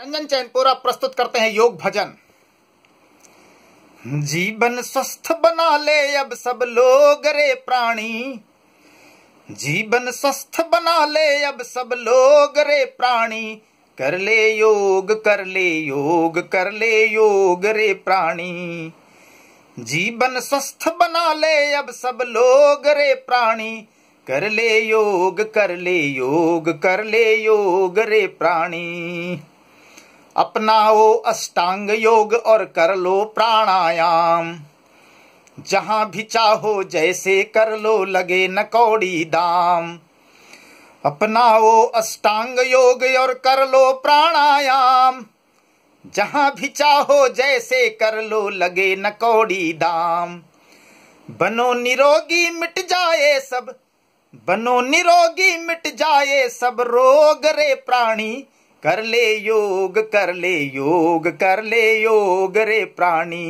रंजन चैनपुरा प्रस्तुत करते हैं योग भजन जीवन स्वस्थ बना ले अब सब लोग रे प्राणी जीवन स्वस्थ बना ले अब सब लोग रे प्राणी कर ले योग कर ले योग कर ले योग रे प्राणी जीवन स्वस्थ बना ले अब सब लोग रे प्राणी कर ले योग कर ले योग कर ले योग रे प्राणी अपनाओ अष्टांग योग और कर लो प्राणायाम जहां भी चाहो जैसे कर लो लगे न कौड़ी दाम अपनाओ अष्टांग योग और कर लो प्राणायाम जहां भी चाहो जैसे कर लो लगे न कौड़ी दाम बनो निरोगी मिट जाए सब बनो निरोगी मिट जाए सब रोग रे प्राणी कर ले योग कर ले योग कर ले योग रे प्राणी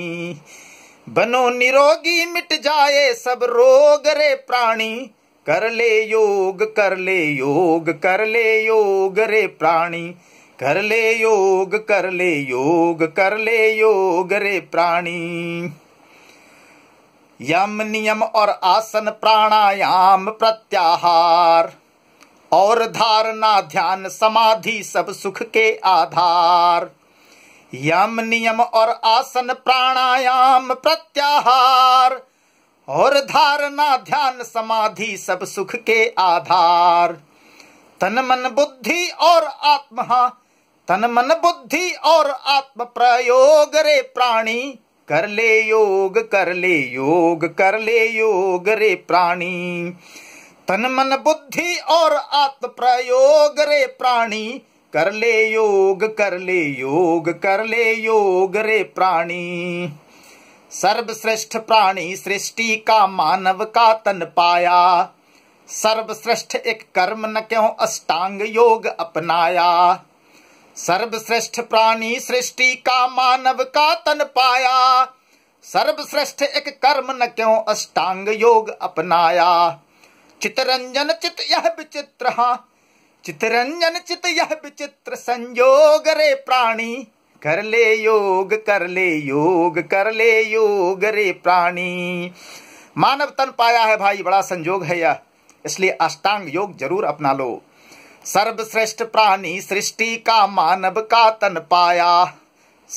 बनो निरोगी मिट जाए सब रोग रे प्राणी कर ले योग कर ले योग कर ले योग रे प्राणी कर ले योग कर ले योग कर ले योग रे प्राणी यम नियम और आसन प्राणायाम प्रत्याहार और धारणा ध्यान समाधि सब सुख के आधार यम नियम और आसन प्राणायाम प्रत्याहार और धारणा ध्यान समाधि सब सुख के आधार तन मन बुद्धि और आत्मा तन मन बुद्धि और आत्म प्रयोग रे प्राणी कर ले योग कर ले योग कर ले योग रे प्राणी तन मन बुद्धि और आत्म प्रयोग रे प्राणी कर ले योग कर ले योग कर ले योग रे प्राणी सर्वश्रेष्ठ प्राणी सृष्टि का मानव का तन पाया सर्वश्रेष्ठ एक कर्म न क्यों अष्टांग योग अपनाया सर्वश्रेष्ठ प्राणी सृष्टि का मानव का तन पाया सर्वश्रेष्ठ एक कर्म न क्यों अष्टांग योग अपनाया चितरंजन चित यह विचित्र हा चितरंजन चित यह विचित्र संयोग रे प्राणी कर ले योग कर ले योग कर ले योग रे प्राणी मानव तन पाया है भाई बड़ा संयोग है यह इसलिए अष्टांग योग जरूर अपना लो सर्वश्रेष्ठ प्राणी सृष्टि का मानव का तन पाया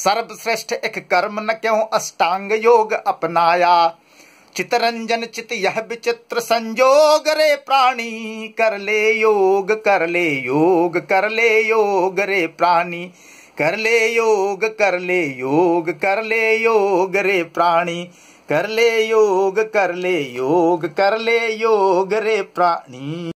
सर्वश्रेष्ठ एक कर्म न क्यों अष्टांग योग अपनाया चितरंजन चित यह विचित्र संजोग रे प्राणी कर ले योग कर ले योग कर ले योग रे प्राणी कर ले योग कर ले योग कर ले योग रे प्राणी कर ले योग कर ले योग कर ले योग रे प्राणी